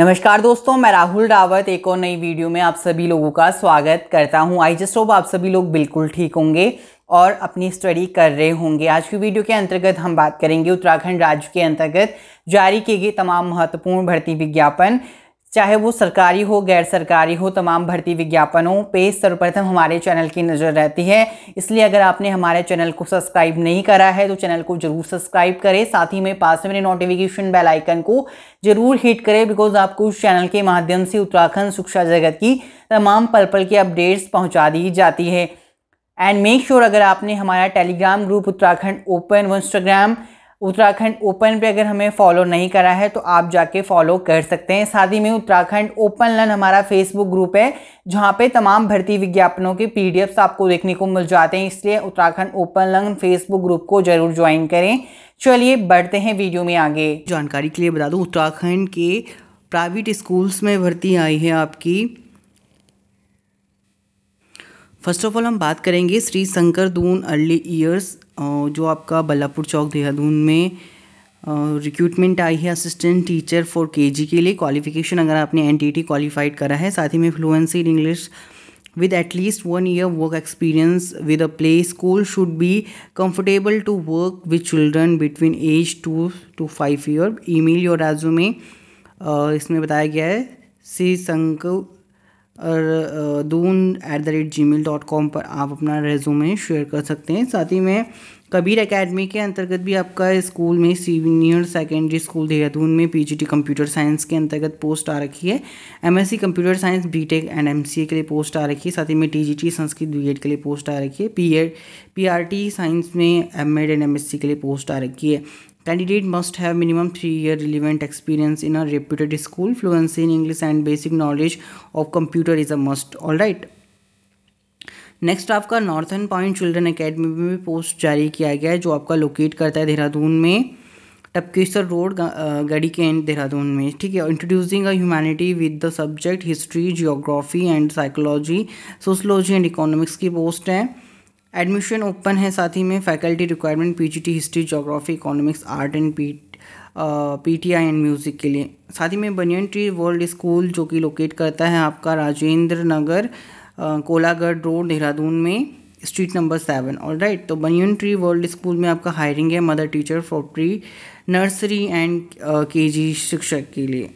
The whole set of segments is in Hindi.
नमस्कार दोस्तों मैं राहुल रावत एक और नई वीडियो में आप सभी लोगों का स्वागत करता हूं आई जस्ट होप आप सभी लोग बिल्कुल ठीक होंगे और अपनी स्टडी कर रहे होंगे आज की वीडियो के अंतर्गत हम बात करेंगे उत्तराखंड राज्य के अंतर्गत जारी किए गए तमाम महत्वपूर्ण भर्ती विज्ञापन चाहे वो सरकारी हो गैर सरकारी हो तमाम भर्ती विज्ञापनों पे सर्वप्रथम हमारे चैनल की नज़र रहती है इसलिए अगर आपने हमारे चैनल को सब्सक्राइब नहीं करा है तो चैनल को ज़रूर सब्सक्राइब करें साथ ही में पास में नोटिफिकेशन बेल आइकन को ज़रूर हिट करें बिकॉज आपको उस चैनल के माध्यम से उत्तराखंड शिक्षा जगत की तमाम पल पल की अपडेट्स पहुँचा दी जाती है एंड मेक श्योर अगर आपने हमारा टेलीग्राम ग्रुप उत्तराखंड ओपन व इंस्टाग्राम उत्तराखंड ओपन पे अगर हमें फॉलो नहीं करा है तो आप जाके फॉलो कर सकते हैं साथ ही में उत्तराखंड ओपन लन हमारा फेसबुक ग्रुप है जहाँ पे तमाम भर्ती विज्ञापनों के पीडीएफ्स आपको देखने को मिल जाते हैं इसलिए Uttarakhand open learn Facebook group को जरूर ज्वाइन करें चलिए बढ़ते हैं वीडियो में आगे जानकारी के लिए बता दूँ उत्तराखंड के प्राइवेट स्कूल्स में भर्ती आई है आपकी फर्स्ट ऑफ ऑल हम बात करेंगे श्री शंकर दून अर्ली ईयर्स जो आपका बल्लापुर चौक देहरादून में रिक्रूटमेंट आई है असिस्टेंट टीचर फॉर केजी के लिए क्वालिफिकेशन अगर आपने एनटीटी क्वालिफाइड करा है साथ ही में fluency in English with at least one year work experience with a play school should be comfortable to work with children between age 2 to 5 year email your resume uh, इसमें बताया गया है सी संकु और Doon at the rate Gmail dot com पर आप अपना रेजूमे शेयर कर सकते हैं साथ ही में कबीर एकेडमी के अंतर्गत भी आपका स्कूल में सीनियर सेकेंडरी स्कूल देहरादून में पीजीटी कंप्यूटर साइंस के अंतर्गत पोस्ट आ रखी है MSc computer science BTech and MCA के लिए पोस्ट आ रखी है साथ ही में टीजीटी संस्कृत बीएड के लिए पोस्ट आ रखी है पी एड पीआरटी साइंस में एमएड एंड एमएससी के लिए पोस्ट आ रखी है Candidate must have minimum 3 year relevant experience in a reputed school. Fluency in English and basic knowledge of computer is a must. All right. Next आपका नॉर्थन पॉइंट चिल्ड्रन एकेडमी में भी पोस्ट जारी किया गया है जो आपका लोकेट करता है देहरादून में टपकेश्वर रोड गढ़ी के एंड देहरादून में ठीक है introducing a humanity with the subject history geography and psychology sociology and economics की पोस्ट है एडमिशन ओपन है साथ ही में faculty requirement PGT history geography economics art and P P T I and music के लिए साथ ही में बनियन ट्री वर्ल्ड स्कूल जो कि लोकेट करता है आपका राजेंद्र नगर कोलागढ़ रोड देहरादून में स्ट्रीट नंबर सेवन और राइट तो बनियन ट्री वर्ल्ड स्कूल में आपका हायरिंग है mother teacher for pre nursery and K G शिक्षक के लिए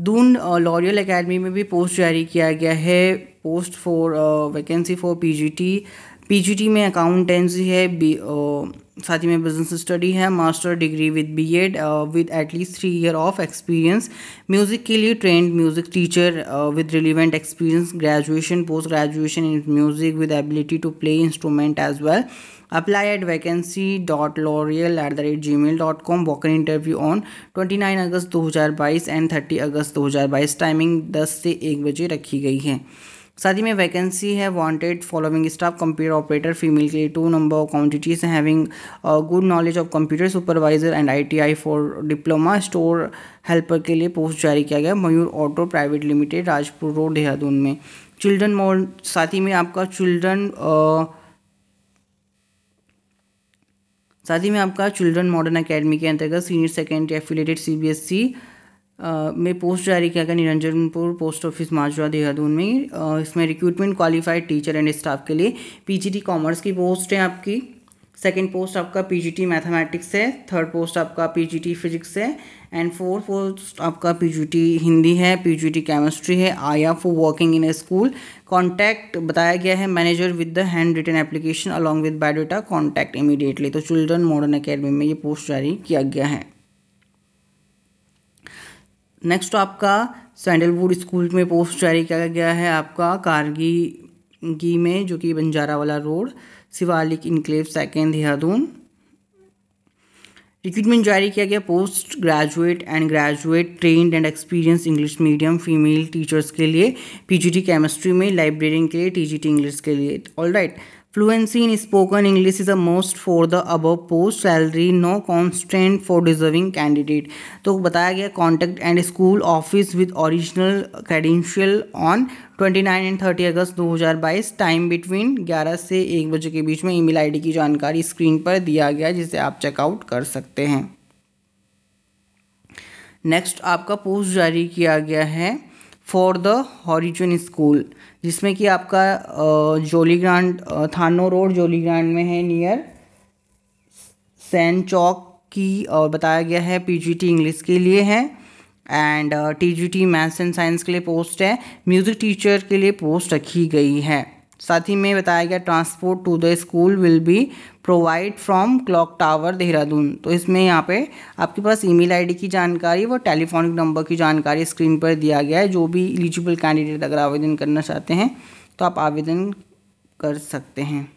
दून लॉरियल एकेडमी में भी पोस्ट जारी किया गया है post for vacancy for PGT PGT में अकाउंटेंसी है बी साथ ही में बिजनेस स्टडी है master degree with BEd with at least three year of experience music के लिए trained music teacher with relevant experience graduation post graduation in music with ability to play instrument as well apply at at vacancy dot Loreal the rate G dot com walk in interview on twenty nine August दो हज़ार बाईस एंड थर्टी अगस्त दो हज़ार बाईस टाइमिंग दस से एक बजे रखी गई है साथ ही में वैकेंसी है wanted following staff computer operator female के लिए two number of quantities having good knowledge of computer supervisor and ITI for diploma store helper के लिए पोस्ट जारी किया गया Mayur auto private limited Rajpur road Dehradun में चिल्ड्रन मॉल साथ ही में आपका चिल्ड्रन uh, साथ ही में आपका चिल्ड्रन मॉडर्न अकेडमी के अंतर्गत senior secondary affiliated C B S C में पोस्ट जारी किया गया निरंजनपुर पोस्ट ऑफिस माजरा देहरादून में इसमें recruitment qualified teacher and staff के लिए पी जी टी कॉमर्स की पोस्ट है आपकी सेकेंड पोस्ट आपका पीजीटी मैथमेटिक्स है थर्ड पोस्ट आपका पीजीटी फिजिक्स है एंड फोर्थ पोस्ट आपका पीजीटी हिंदी है पीजीटी केमिस्ट्री है आया for working in a school contact बताया गया है manager with the hand written application along with biodata contact immediately तो चिल्ड्रन मॉडर्न अकेडमी में ये पोस्ट जारी किया गया है नेक्स्ट आपका सैंडलवुड स्कूल में पोस्ट जारी किया गया है आपका कारगी घी में जो कि Banjarawala road Shivalik enclave second Dehradun recruitment जारी किया गया post graduate and graduate train and experience English medium female teachers के लिए पीजीटी केमिस्ट्री में लाइब्रेरियन के लिए टीजीटी इंग्लिश के लिए all right Fluency in spoken English is a must for the above post salary no constraint for deserving candidate तो बताया गया contact and school office with original credential on 29 and 30 August 2022 time between 11 से 1 बजे के बीच में ईमेल आईडी की जानकारी स्क्रीन पर दिया गया जिसे आप चेकआउट कर सकते हैं नेक्स्ट आपका पोस्ट जारी किया गया है फॉर द हॉरिजन स्कूल जिसमें कि आपका जोली ग्रांड थानो रोड जोली ग्रांड में है नियर सैन चौक की और बताया गया है पीजीटी इंग्लिश के लिए है and TGT maths and science के लिए पोस्ट है म्यूज़िक टीचर के लिए पोस्ट रखी गई है साथ ही में बताया गया transport to the school will be provide from clock tower Dehradun तो इसमें यहाँ पे आपके पास ईमेल आईडी की जानकारी व टेलीफोनिक नंबर की जानकारी स्क्रीन पर दिया गया है जो भी एलिजिबल कैंडिडेट अगर आवेदन करना चाहते हैं तो आप आवेदन कर सकते हैं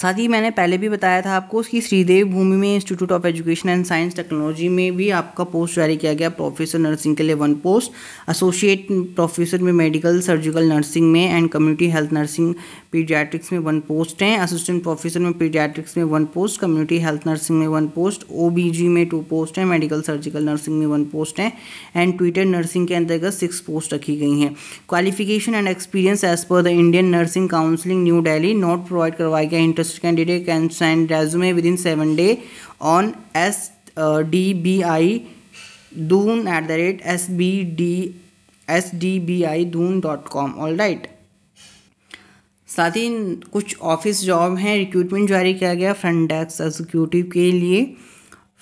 साथ ही मैंने पहले भी बताया था आपको कि श्रीदेव भूमि में institute of education and science technology में भी आपका पोस्ट जारी किया गया प्रोफेसर नर्सिंग के लिए वन पोस्ट एसोसिएट प्रोफेसर में मेडिकल सर्जिकल नर्सिंग में and community health nursing paediatrics में वन पोस्ट हैं असिस्टेंट प्रोफेसर में पीडियाट्रिक्स में one post community health nursing में वन पोस्ट ओ में टू पोस्ट हैं मेडिकल सर्जिकल नर्सिंग में वन पोस्ट हैं एंड ट्विटर नर्सिंग के अंतर्गत सिक्स पोस्ट रखी गई हैं qualification and experience as per the Indian nursing counselling New Delhi not provide करवाया गया inter interested candidate can send resume within seven day on S D B I Doon at the rate S B D S D B I Doon dot com all right साथ ही कुछ ऑफिस जॉब हैं रिक्रूटमेंट जारी किया गया फ्रंट डेस्क एग्जीक्यूटिव के लिए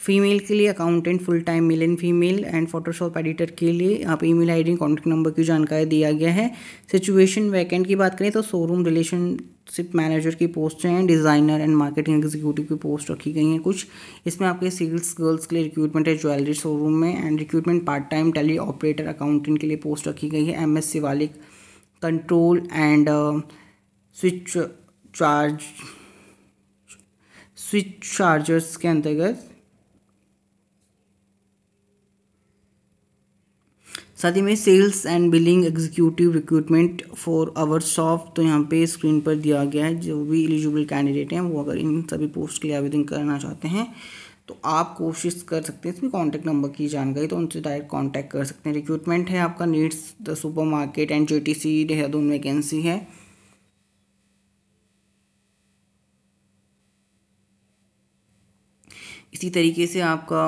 फीमेल के लिए accountant full time male and female and Photoshop editor के लिए email email ID contact number की जानकारी दिया गया है सिचुएशन वैकेंट की बात करें तो शोरूम रिलेशनशिप मैनेजर की पोस्ट हैं डिज़ाइनर एंड मार्केटिंग एग्जीक्यूटिव की पोस्ट रखी गई हैं कुछ इसमें आपके सेल्स गर्ल्स के लिए रिक्रूटमेंट है ज्वेलरी शोरूम में and recruitment part time Tally operator accountant के लिए पोस्ट रखी गई है M S Shivalik control and switch charge switch chargers के अंतर्गत साथ ही में sales and billing executive recruitment for our shop तो यहाँ पे स्क्रीन पर दिया गया है जो भी एलिजिबल कैंडिडेट हैं वो अगर इन सभी पोस्ट के लिए आवेदन करना चाहते हैं तो आप कोशिश कर सकते हैं इसमें कॉन्टैक्ट नंबर की जानकारी तो उनसे डायरेक्ट कॉन्टैक्ट कर सकते हैं रिक्रूटमेंट है आपका needs the supermarket and J T C Dehradun vacancy है इसी तरीके से आपका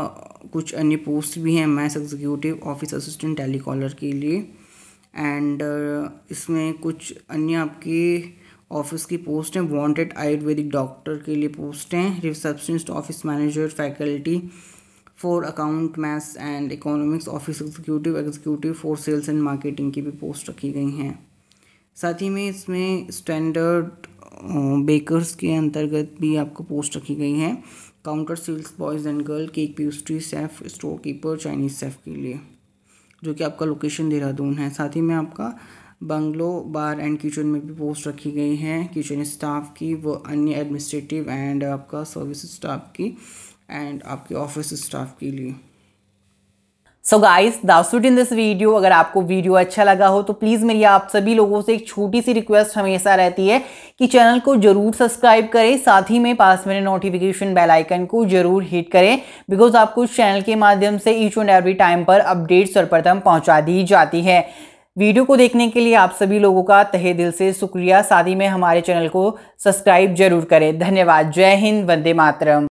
कुछ अन्य पोस्ट भी हैं mess executive office assistant telecaller के लिए एंड uh, इसमें कुछ अन्य आपके ऑफिस की पोस्ट हैं वांटेड आयुर्वेदिक डॉक्टर के लिए पोस्ट हैं receptionist office manager faculty for account maths and economics office executive executive for sales and marketing की भी पोस्ट रखी गई हैं साथ ही में इसमें स्टैंडर्ड बेकर्स uh, के अंतर्गत भी आपको पोस्ट रखी गई हैं counter sales boys and girl cake pastry chef store keeper Chinese chef के लिए जो कि आपका लोकेशन देहरादून है साथ ही में आपका बंगलो बार एंड किचन में भी पोस्ट रखी गई है किचन स्टाफ की व अन्य एडमिनिस्ट्रेटिव एंड आपका सर्विस स्टाफ की एंड आपके ऑफिस स्टाफ के लिए so guys that's it in this video अगर आपको वीडियो अच्छा लगा हो तो प्लीज़ मेरी आप सभी लोगों से एक छोटी सी रिक्वेस्ट हमेशा रहती है कि चैनल को जरूर सब्सक्राइब करें साथ ही में पास मेरे नोटिफिकेशन बेल आइकन को जरूर हिट करें बिकॉज आपको इस चैनल के माध्यम से ईच एंड एवरी टाइम पर अपडेट सर्वप्रथम पहुँचा दी जाती है वीडियो को देखने के लिए आप सभी लोगों का तहे दिल से शुक्रिया साथ ही में हमारे चैनल को सब्सक्राइब जरूर करें धन्यवाद जय हिंद वंदे मातरम